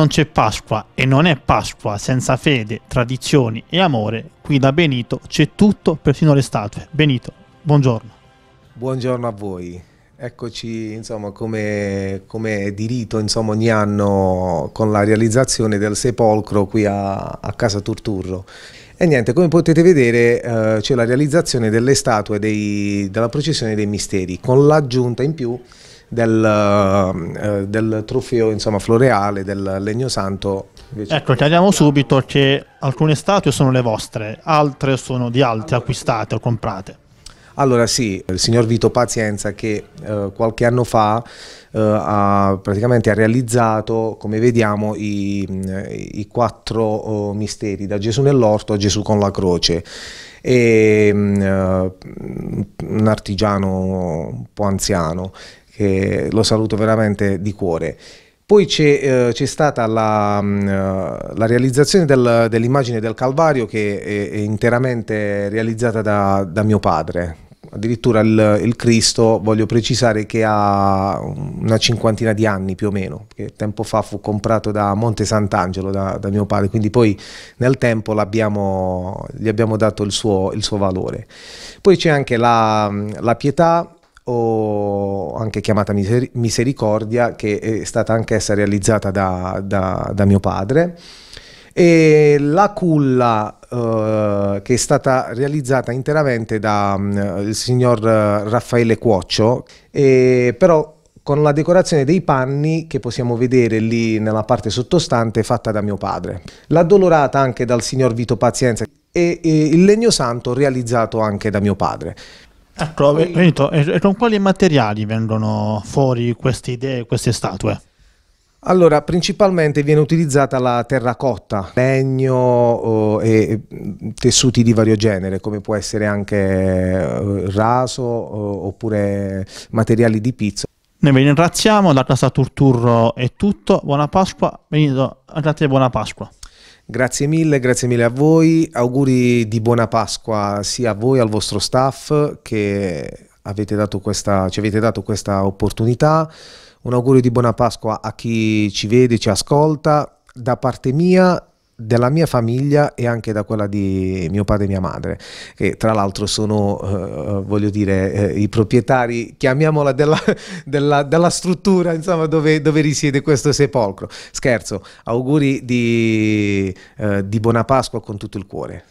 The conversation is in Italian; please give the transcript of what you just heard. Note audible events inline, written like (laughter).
Non c'è Pasqua e non è Pasqua senza fede, tradizioni e amore. Qui da Benito c'è tutto, persino le statue. Benito, buongiorno. Buongiorno a voi. Eccoci insomma, come, come diritto, insomma, ogni anno con la realizzazione del sepolcro qui a, a Casa Turturro. E niente, come potete vedere eh, c'è la realizzazione delle statue dei, della processione dei misteri con l'aggiunta in più del, eh, eh, del trofeo insomma, floreale del legno santo. Ecco, chiariamo subito che alcune statue sono le vostre, altre sono di altri acquistate o comprate. Allora sì, il signor Vito Pazienza che eh, qualche anno fa eh, ha, praticamente ha realizzato, come vediamo, i, i quattro oh, misteri, da Gesù nell'orto a Gesù con la croce. E, um, un artigiano un po' anziano che lo saluto veramente di cuore. Poi c'è, eh, stata la, mh, mm, eh, la realizzazione del, dell'immagine del Calvario che è, è interamente realizzata da, da, mio padre. Addirittura il, il, Cristo, voglio precisare che ha una cinquantina di anni più o meno, che tempo fa fu comprato da Monte Sant'Angelo, da, da, mio padre, quindi poi nel tempo abbiamo, gli abbiamo dato il suo, il suo valore. Poi c'è anche la, la pietà, o anche chiamata Misericordia, che è stata anch'essa realizzata da, da, da mio padre. E la culla eh, che è stata realizzata interamente dal mm, um, signor eh, Raffaele Cuoccio, e, però con la decorazione dei panni che possiamo vedere lì nella parte sottostante fatta da mio padre. L'addolorata anche dal signor Vito Pazienza e, e il legno santo realizzato anche da mio padre. Ecco, Benito, e con quali materiali vengono fuori queste idee, queste statue? Allora, principalmente viene utilizzata la terracotta, legno oh, e tessuti di vario genere, come può essere anche eh, raso oh, oppure materiali di pizza. Noi vi ringraziamo, la Casa Turturro è tutto, buona Pasqua, Benito, a te buona Pasqua. Grazie mille, grazie mille a voi, auguri di buona Pasqua sia a voi, al vostro staff che avete questa, ci avete dato questa opportunità, un augurio di buona Pasqua a chi ci vede, ci ascolta, da parte mia della mia famiglia e anche da quella di mio padre e mia madre, che tra l'altro sono, eh, eh voglio dire, eh, i proprietari, chiamiamola, della, (laughs) della, della struttura insomma, dove, dove, risiede questo sepolcro. Scherzo, auguri di, eh, di buona Pasqua con tutto il cuore.